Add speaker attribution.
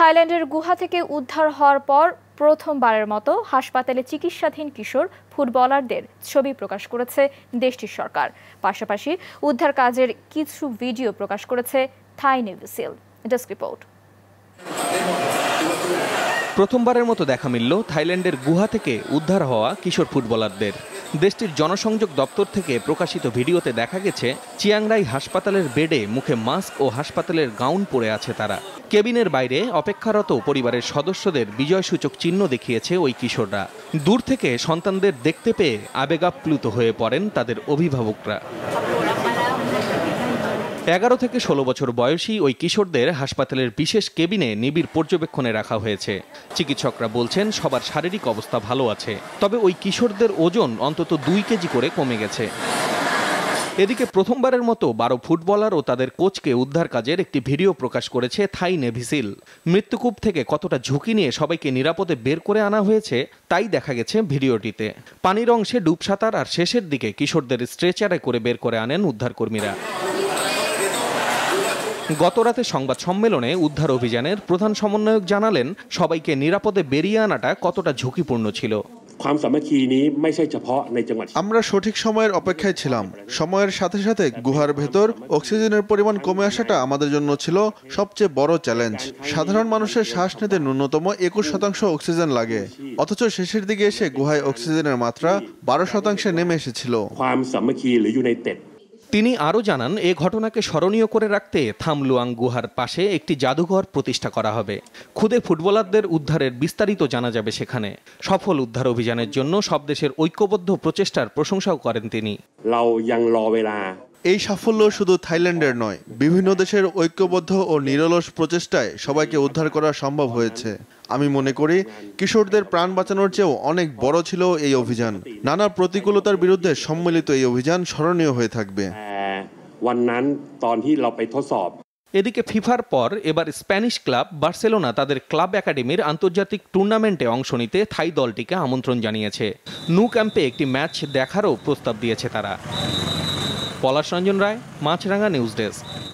Speaker 1: থাইল্যান্ডের গুহা থেকে উদ্ধার হওয়ার পর প্রথমবারের মতো হাসপাতালে চিকিৎসাধীন কিশোর ফুটবলারদের ছবি প্রকাশ করেছে দেশটির সরকার পাশাপাশি উদ্ধার কাজের কিছু ভিডিও প্রকাশ করেছে থাই নেভিসিল ডেস্ক রিপোর্ট প্রথমবারের মতো দেখা মিলল থাইল্যান্ডের গুহা থেকে উদ্ধার হওয়া কিশোর ফুটবলারদের দেশটির জনসংযোগ দপ্তর থেকে প্রকাশিত ভিডিওতে দেখা গেছে চিয়াংরাই হাসপাতালের বেডে মুখে মাস্ক ও হাসপাতালের গাউন পরে আছে তারা কেবিনের বাইরে অপেক্ষারত পরিবারের সদস্যদের বিজয়সূচক চিহ্ন দেখিয়েছে ওই কিশোররা দূর থেকে সন্তানদের দেখতে পেয়ে আবেগাপ্লুত হয়ে পড়েন তাদের অভিভাবকরা এগারো থেকে ষোলো বছর বয়সী ওই কিশোরদের হাসপাতালের বিশেষ কেবিনে নিবিড় পর্যবেক্ষণে রাখা হয়েছে চিকিৎসকরা বলছেন সবার শারীরিক অবস্থা ভালো আছে তবে ওই কিশোরদের ওজন অন্তত দুই কেজি করে কমে গেছে এদিকে প্রথমবারের মতো বারো ফুটবলার ও তাদের কোচকে উদ্ধার কাজের একটি ভিডিও প্রকাশ করেছে থাই নেভিসিল মৃত্যুকূপ থেকে কতটা ঝুঁকি নিয়ে সবাইকে নিরাপদে বের করে আনা হয়েছে তাই দেখা গেছে ভিডিওটিতে পানির অংশে ডুব সাঁতার আর শেষের দিকে কিশোরদের স্ট্রেচারে করে বের করে আনেন উদ্ধারকর্মীরা গতরাতে সংবাদ সম্মেলনে উদ্ধার অভিযানের প্রধান সমন্বয়ক জানালেন সবাইকে নিরাপদে বেরিয়ে আনাটা কতটা ঝুঁকিপূর্ণ ছিল
Speaker 2: আমরা সঠিক সময়ের অপেক্ষায় ছিলাম সময়ের সাথে সাথে গুহার ভেতর অক্সিজেনের পরিমাণ কমে আসাটা আমাদের জন্য ছিল সবচেয়ে বড় চ্যালেঞ্জ সাধারণ মানুষের শ্বাস নিতে ন্যূনতম একুশ শতাংশ অক্সিজেন লাগে অথচ শেষের দিকে এসে গুহায় অক্সিজেনের মাত্রা বারো শতাংশে নেমে এসেছিল তিনি
Speaker 1: আরও জানান এ ঘটনাকে স্মরণীয় করে রাখতে থামলুয়াং গুহার পাশে একটি জাদুঘর প্রতিষ্ঠা করা হবে খুদে ফুটবলারদের উদ্ধারের বিস্তারিত জানা যাবে সেখানে সফল উদ্ধার অভিযানের জন্য সব দেশের ঐক্যবদ্ধ প্রচেষ্টার প্রশংসাও করেন তিনি
Speaker 2: এই সাফল্য শুধু থাইল্যান্ডের নয় বিভিন্ন দেশের ঐক্যবদ্ধ ও নিরলস প্রচেষ্টায় সবাইকে উদ্ধার করা সম্ভব হয়েছে আমি মনে করি কিশোরদের প্রাণ বাঁচানোর চেয়েও অনেক বড় ছিল এই অভিযান নানা প্রতিকূলতার বিরুদ্ধে সম্মিলিত এই অভিযান স্মরণীয় হয়ে থাকবে
Speaker 1: এদিকে ফিফার পর এবার স্প্যানিশ ক্লাব বার্সেলোনা তাদের ক্লাব একাডেমির আন্তর্জাতিক টুর্নামেন্টে অংশ নিতে থাই দলটিকে আমন্ত্রণ জানিয়েছে নু ক্যাম্পে একটি ম্যাচ দেখারও প্রস্তাব দিয়েছে তারা পলাশ রঞ্জন রায় মাছরাঙ্গা নিউজ ডেস্ক